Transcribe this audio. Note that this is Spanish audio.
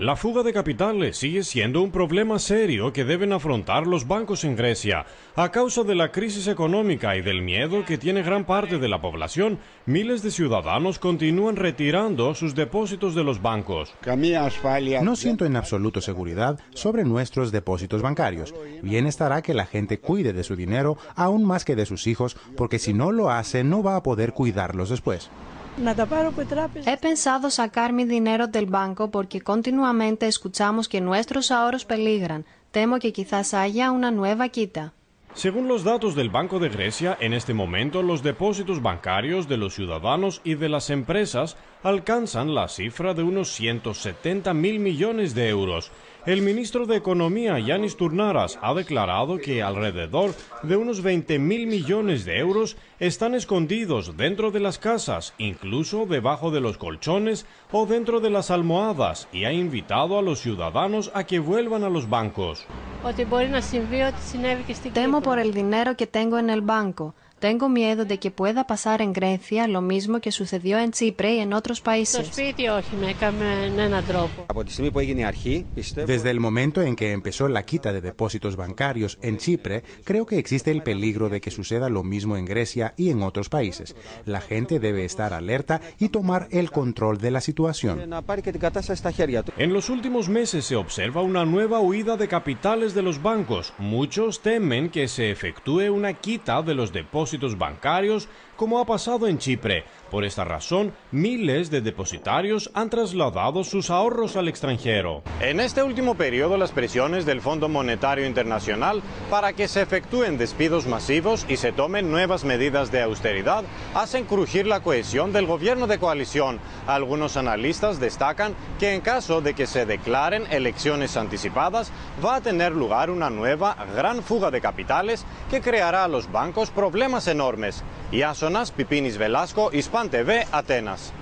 La fuga de capitales sigue siendo un problema serio que deben afrontar los bancos en Grecia. A causa de la crisis económica y del miedo que tiene gran parte de la población, miles de ciudadanos continúan retirando sus depósitos de los bancos. No siento en absoluto seguridad sobre nuestros depósitos bancarios. Bien estará que la gente cuide de su dinero aún más que de sus hijos, porque si no lo hace no va a poder cuidarlos después. He pensado sacar mi dinero del banco porque continuamente escuchamos que nuestros ahorros peligran. Temo que quizás haya una nueva quita. Según los datos del Banco de Grecia, en este momento los depósitos bancarios de los ciudadanos y de las empresas alcanzan la cifra de unos 170 mil millones de euros. El ministro de Economía, Yanis Turnaras, ha declarado que alrededor de unos 20 mil millones de euros están escondidos dentro de las casas, incluso debajo de los colchones o dentro de las almohadas, y ha invitado a los ciudadanos a que vuelvan a los bancos por el dinero que tengo en el banco. Tengo miedo de que pueda pasar en Grecia lo mismo que sucedió en Chipre y en otros países. Desde el momento en que empezó la quita de depósitos bancarios en Chipre, creo que existe el peligro de que suceda lo mismo en Grecia y en otros países. La gente debe estar alerta y tomar el control de la situación. En los últimos meses se observa una nueva huida de capitales de los bancos. Muchos temen que se efectúe una quita de los depósitos bancarios, como ha pasado en Chipre. Por esta razón, miles de depositarios han trasladado sus ahorros al extranjero. En este último periodo, las presiones del Fondo Monetario Internacional para que se efectúen despidos masivos y se tomen nuevas medidas de austeridad hacen crujir la cohesión del gobierno de coalición. Algunos analistas destacan que en caso de que se declaren elecciones anticipadas, va a tener lugar una nueva gran fuga de capitales que creará a los bancos problemas Η Ιάσονας, Πιπίνης Βελάσκο, Ισπαν TV, Ατένας.